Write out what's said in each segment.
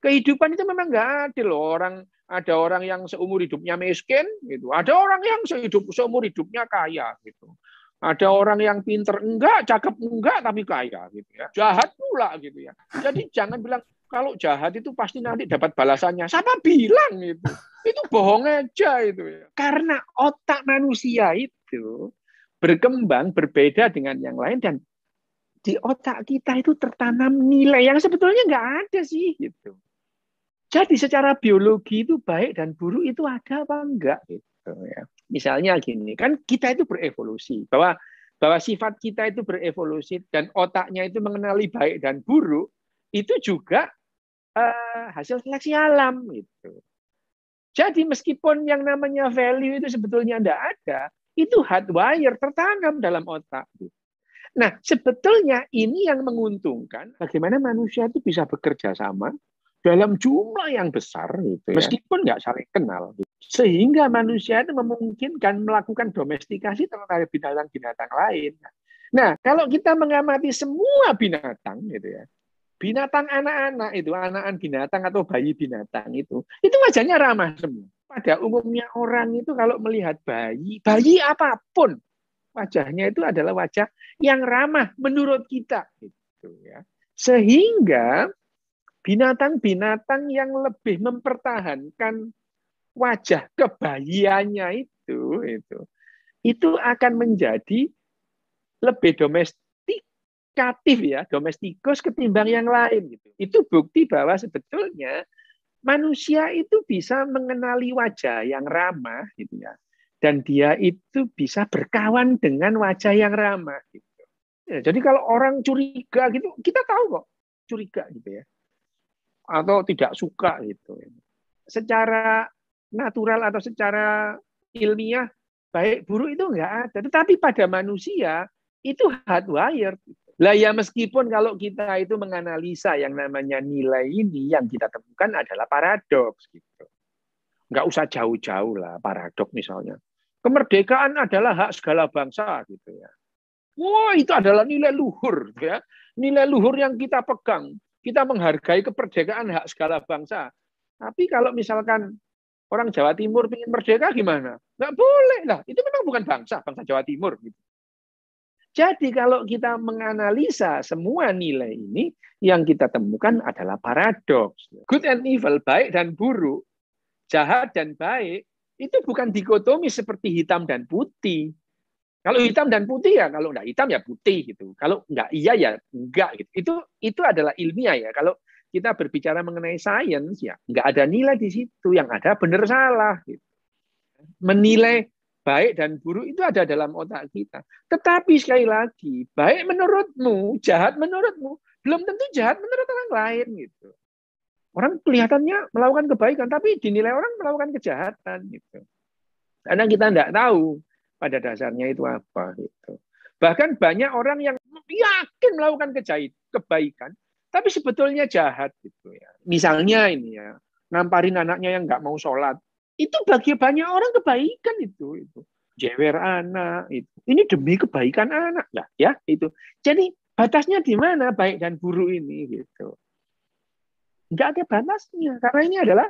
kehidupan itu memang nggak adil loh. Orang ada orang yang seumur hidupnya miskin gitu. Ada orang yang sehidup seumur hidupnya kaya gitu. Ada orang yang pinter enggak, cakep enggak tapi kaya gitu ya. Jahat pula gitu ya. Jadi jangan bilang kalau jahat itu pasti nanti dapat balasannya. Siapa bilang itu? Itu bohong aja itu ya. Karena otak manusia itu berkembang berbeda dengan yang lain dan di otak kita itu tertanam nilai yang sebetulnya nggak ada sih gitu. Jadi secara biologi itu baik dan buruk itu ada apa enggak gitu ya. Misalnya gini, kan kita itu berevolusi bahwa bahwa sifat kita itu berevolusi dan otaknya itu mengenali baik dan buruk itu juga uh, hasil seleksi alam gitu. Jadi meskipun yang namanya value itu sebetulnya tidak ada, itu hardwire tertanam dalam otak. Gitu. Nah, sebetulnya ini yang menguntungkan bagaimana manusia itu bisa bekerja sama dalam jumlah yang besar gitu ya. meskipun nggak saling kenal gitu. sehingga hmm. manusia itu memungkinkan melakukan domestikasi terhadap binatang-binatang lain nah kalau kita mengamati semua binatang gitu ya binatang anak-anak itu anak-anak binatang atau bayi binatang itu itu wajahnya ramah semua pada umumnya orang itu kalau melihat bayi bayi apapun wajahnya itu adalah wajah yang ramah menurut kita gitu ya sehingga binatang-binatang yang lebih mempertahankan wajah kebayiannya itu itu itu akan menjadi lebih domestikatif ya domestikus ketimbang yang lain gitu itu bukti bahwa sebetulnya manusia itu bisa mengenali wajah yang ramah gitu ya dan dia itu bisa berkawan dengan wajah yang ramah gitu. Ya, jadi kalau orang curiga gitu kita tahu kok curiga gitu ya atau tidak suka gitu. Secara natural atau secara ilmiah baik buruk itu enggak ada, tetapi pada manusia itu hardwired. Lah ya meskipun kalau kita itu menganalisa yang namanya nilai ini yang kita temukan adalah paradoks gitu. Enggak usah jauh-jauh lah paradoks misalnya. Kemerdekaan adalah hak segala bangsa gitu ya. Wah, itu adalah nilai luhur gitu ya. Nilai luhur yang kita pegang. Kita menghargai kemerdekaan hak segala bangsa. Tapi kalau misalkan orang Jawa Timur ingin merdeka gimana? Nggak boleh lah. Itu memang bukan bangsa, bangsa Jawa Timur. Gitu. Jadi kalau kita menganalisa semua nilai ini, yang kita temukan adalah paradoks. Good and evil, baik dan buruk, jahat dan baik, itu bukan dikotomi seperti hitam dan putih. Kalau hitam dan putih ya, kalau enggak hitam ya putih gitu. Kalau enggak iya ya enggak gitu. Itu itu adalah ilmiah ya. Kalau kita berbicara mengenai sains ya enggak ada nilai di situ. Yang ada benar salah. Gitu. Menilai baik dan buruk itu ada dalam otak kita. Tetapi sekali lagi baik menurutmu, jahat menurutmu belum tentu jahat menurut orang lain gitu. Orang kelihatannya melakukan kebaikan tapi dinilai orang melakukan kejahatan gitu. Karena kita enggak tahu pada dasarnya itu apa gitu. Bahkan banyak orang yang yakin melakukan kejahit, kebaikan, tapi sebetulnya jahat gitu ya. Misalnya ini ya, namparin anaknya yang nggak mau sholat, itu bagi banyak orang kebaikan itu itu jewer anak itu ini demi kebaikan anak lah ya itu jadi batasnya di mana baik dan buruk ini gitu nggak ada batasnya karena ini adalah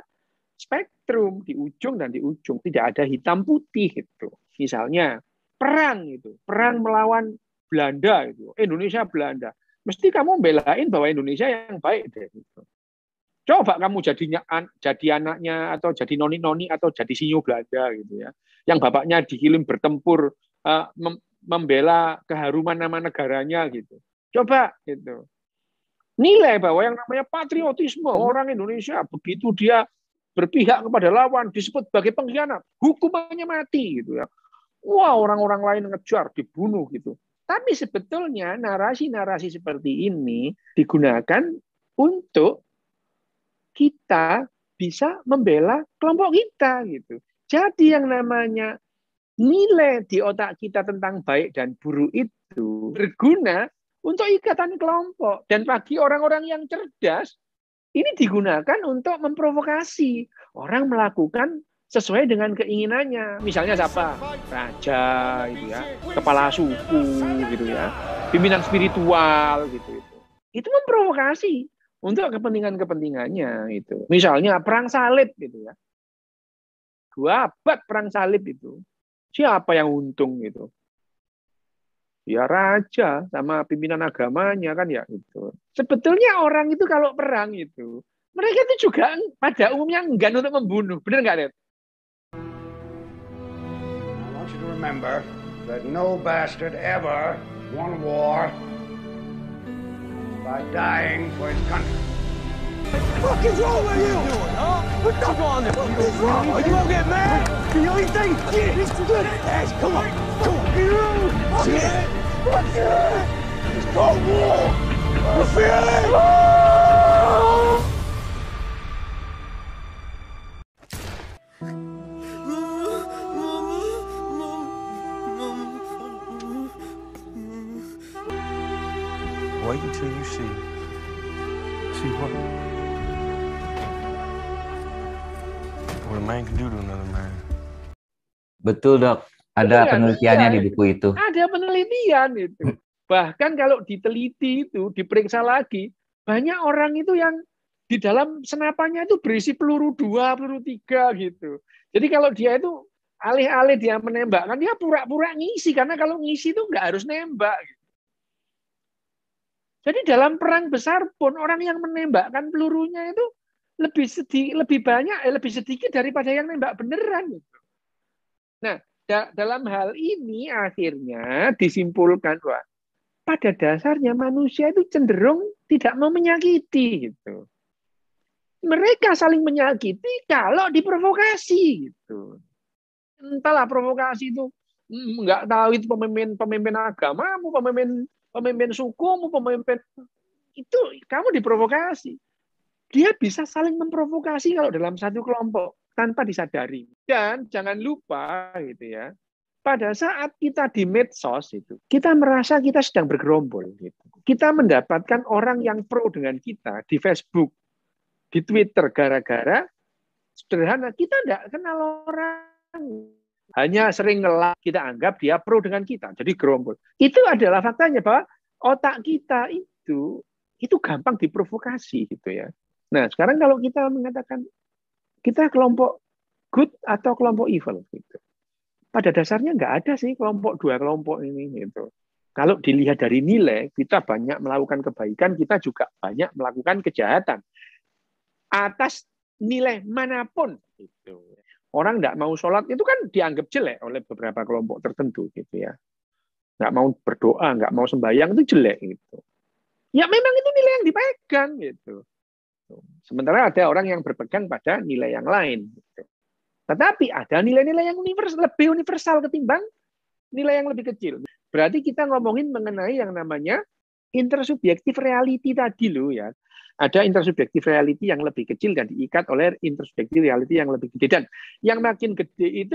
spektrum di ujung dan di ujung tidak ada hitam putih gitu misalnya perang itu, perang hmm. melawan Belanda itu, Indonesia Belanda, mesti kamu belain bahwa Indonesia yang baik deh. Gitu. Coba kamu jadinya jadi anaknya atau jadi noni-noni atau jadi sinyo Belanda gitu ya. Yang bapaknya dikirim bertempur uh, mem membela keharuman nama negaranya gitu. Coba gitu. Nilai bahwa yang namanya patriotisme hmm. orang Indonesia begitu dia berpihak kepada lawan disebut sebagai pengkhianat, hukumannya mati gitu ya wah orang-orang lain ngejar, dibunuh gitu. Tapi sebetulnya narasi-narasi seperti ini digunakan untuk kita bisa membela kelompok kita gitu. Jadi yang namanya nilai di otak kita tentang baik dan buruk itu berguna untuk ikatan kelompok dan bagi orang-orang yang cerdas ini digunakan untuk memprovokasi orang melakukan sesuai dengan keinginannya. Misalnya siapa? Raja gitu ya, kepala suku gitu ya, pimpinan spiritual gitu itu. Itu memprovokasi untuk kepentingan-kepentingannya itu. Misalnya perang salib gitu ya. Dua abad perang salib itu. Siapa yang untung gitu? Ya raja sama pimpinan agamanya kan ya itu. Sebetulnya orang itu kalau perang itu mereka itu juga pada umumnya enggan untuk membunuh. Benar nggak, net remember that no bastard ever won war by dying for his country. What the fuck is wrong with you? Doing, huh? What the fuck is wrong? Is wrong? Are you gonna get mad? The only thing get is to get ass. Come on, come on. You, fuck you. fuck it. It's called war. You feel it? Wait until you see. See what? What a man can do to another man. Betul dok, ada ya, penelitiannya ya. di buku itu. Ada penelitian itu. Bahkan kalau diteliti itu, diperiksa lagi, banyak orang itu yang di dalam senapannya itu berisi peluru dua, peluru tiga gitu. Jadi kalau dia itu alih-alih dia menembak, kan dia pura-pura ngisi karena kalau ngisi itu nggak harus nembak. Gitu. Jadi dalam perang besar pun orang yang menembakkan pelurunya itu lebih sedih, lebih banyak, eh, lebih sedikit daripada yang nembak beneran. Gitu. Nah, da dalam hal ini akhirnya disimpulkan bahwa pada dasarnya manusia itu cenderung tidak mau menyakiti gitu. Mereka saling menyakiti kalau diprovokasi gitu. Entahlah provokasi itu hmm, nggak tahu itu pemimpin pemimpin agama, pemimpin pemimpin sukumu, pemimpin itu kamu diprovokasi. Dia bisa saling memprovokasi kalau dalam satu kelompok tanpa disadari. Dan jangan lupa gitu ya, pada saat kita di medsos itu, kita merasa kita sedang bergerombol. Gitu. Kita mendapatkan orang yang pro dengan kita di Facebook, di Twitter, gara-gara sederhana kita tidak kenal orang hanya sering ngelak kita anggap dia pro dengan kita jadi gerombol itu adalah faktanya bahwa otak kita itu itu gampang diprovokasi gitu ya nah sekarang kalau kita mengatakan kita kelompok good atau kelompok evil gitu pada dasarnya nggak ada sih kelompok dua kelompok ini gitu kalau dilihat dari nilai kita banyak melakukan kebaikan kita juga banyak melakukan kejahatan atas nilai manapun gitu orang tidak mau sholat itu kan dianggap jelek oleh beberapa kelompok tertentu gitu ya nggak mau berdoa nggak mau sembahyang itu jelek gitu ya memang itu nilai yang dipegang gitu sementara ada orang yang berpegang pada nilai yang lain gitu. tetapi ada nilai-nilai yang universal, lebih universal ketimbang nilai yang lebih kecil berarti kita ngomongin mengenai yang namanya intersubjektif reality tadi loh ya ada intersubjektif reality yang lebih kecil dan diikat oleh intersubjektif reality yang lebih gede dan yang makin gede itu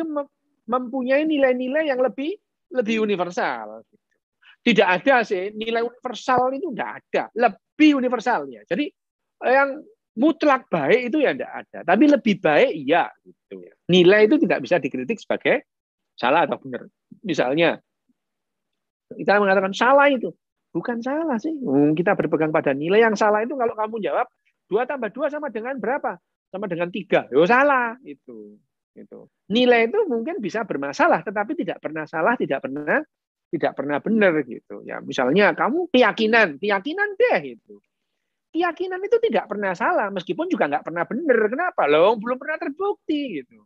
mempunyai nilai-nilai yang lebih lebih universal. Tidak ada sih nilai universal itu tidak ada, lebih universalnya. Jadi yang mutlak baik itu ya tidak ada, tapi lebih baik iya gitu ya. Nilai itu tidak bisa dikritik sebagai salah atau benar. Misalnya kita mengatakan salah itu Bukan salah sih. Hmm, kita berpegang pada nilai yang salah itu kalau kamu jawab dua tambah dua sama dengan berapa? Sama dengan tiga. Yo oh, salah itu. Itu. Nilai itu mungkin bisa bermasalah, tetapi tidak pernah salah, tidak pernah tidak pernah benar gitu. Ya misalnya kamu keyakinan, keyakinan deh itu. Keyakinan itu tidak pernah salah, meskipun juga nggak pernah benar. Kenapa? Loh, belum pernah terbukti gitu.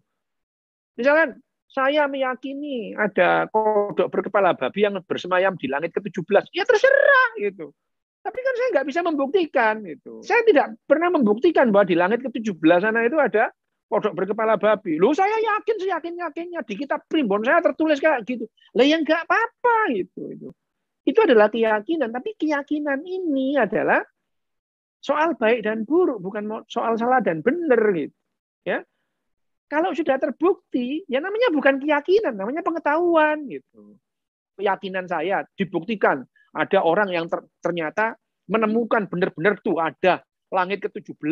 Misalkan saya meyakini ada kodok berkepala babi yang bersemayam di langit ke-17. Ya terserah gitu. Tapi kan saya nggak bisa membuktikan gitu. Saya tidak pernah membuktikan bahwa di langit ke-17 sana itu ada kodok berkepala babi. Loh saya yakin, saya yakin-yakinnya di kitab primbon saya tertulis kayak gitu. Lah yang nggak apa-apa gitu, itu. Itu adalah keyakinan, tapi keyakinan ini adalah soal baik dan buruk, bukan soal salah dan benar gitu. Ya, kalau sudah terbukti, ya namanya bukan keyakinan, namanya pengetahuan gitu. Keyakinan saya dibuktikan ada orang yang ter ternyata menemukan benar-benar tuh ada langit ke-17,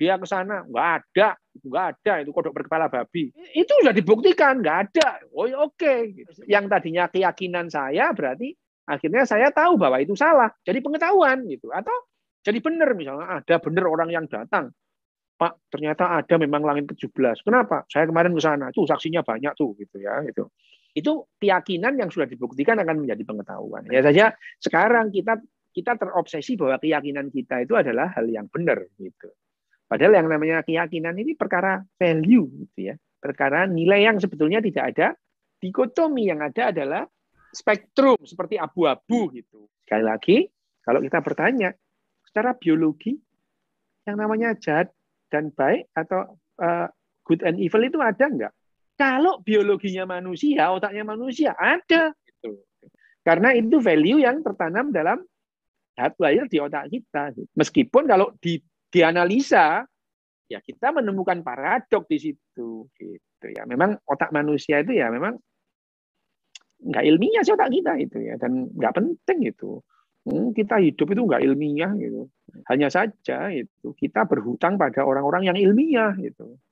dia ke sana, nggak ada, nggak ada, itu kodok berkepala babi. Itu sudah dibuktikan, nggak ada. Oh ya, oke. Okay. Yang tadinya keyakinan saya berarti akhirnya saya tahu bahwa itu salah. Jadi pengetahuan gitu. Atau jadi benar misalnya ada benar orang yang datang Pak, ternyata ada memang langit ke-17. Kenapa? Saya kemarin ke sana. Tuh saksinya banyak tuh gitu ya, itu. Itu keyakinan yang sudah dibuktikan akan menjadi pengetahuan. Ya saja sekarang kita kita terobsesi bahwa keyakinan kita itu adalah hal yang benar gitu. Padahal yang namanya keyakinan ini perkara value gitu ya. Perkara nilai yang sebetulnya tidak ada dikotomi yang ada adalah spektrum seperti abu-abu gitu. Sekali lagi, kalau kita bertanya secara biologi yang namanya jahat dan baik atau uh, good and evil itu ada nggak? Kalau biologinya manusia, otaknya manusia ada. Gitu. Karena itu value yang tertanam dalam hardwire di otak kita. Meskipun kalau di, dianalisa, ya kita menemukan paradok di situ. Gitu ya. Memang otak manusia itu ya memang nggak ilmiah sih otak kita itu ya dan nggak penting itu. Hmm, kita hidup itu nggak ilmiah gitu. Hanya saja itu kita berhutang pada orang-orang yang ilmiah gitu.